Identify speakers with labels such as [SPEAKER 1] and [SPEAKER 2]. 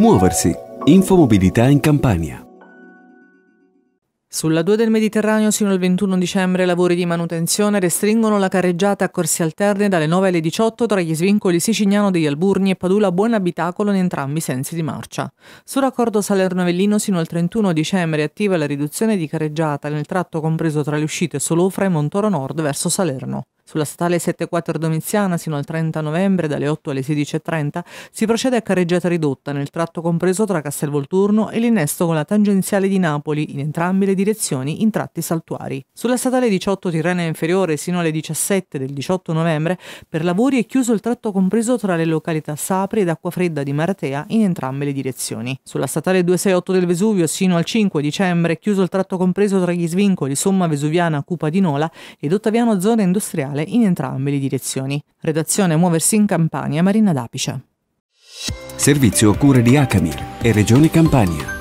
[SPEAKER 1] Muoversi. Infomobilità in Campania. Sulla 2 del Mediterraneo sino al 21 dicembre lavori di manutenzione restringono la carreggiata a corsi alterne dalle 9 alle 18 tra gli svincoli siciliano degli Alburni e Padula Buon Abitacolo in entrambi i sensi di marcia. Sul raccordo Salerno-Avellino sino al 31 dicembre attiva la riduzione di carreggiata nel tratto compreso tra le uscite Solofra e Montoro Nord verso Salerno. Sulla statale 74 Domiziana, sino al 30 novembre, dalle 8 alle 16.30, si procede a carreggiata ridotta nel tratto compreso tra Castelvolturno e l'innesto con la tangenziale di Napoli, in entrambe le direzioni in tratti saltuari. Sulla statale 18 Tirrena Inferiore, sino alle 17 del 18 novembre, per lavori è chiuso il tratto compreso tra le località Sapri ed Acquafredda di Maratea in entrambe le direzioni. Sulla statale 268 del Vesuvio, sino al 5 dicembre, è chiuso il tratto compreso tra gli svincoli Somma Vesuviana, Cupa di Nola ed Ottaviano Zona Industriale sociale in entrambe le direzioni. Redazione Muoversi in Campania, Marina Dapice. Servizio a cura di Acamir e Regione Campania.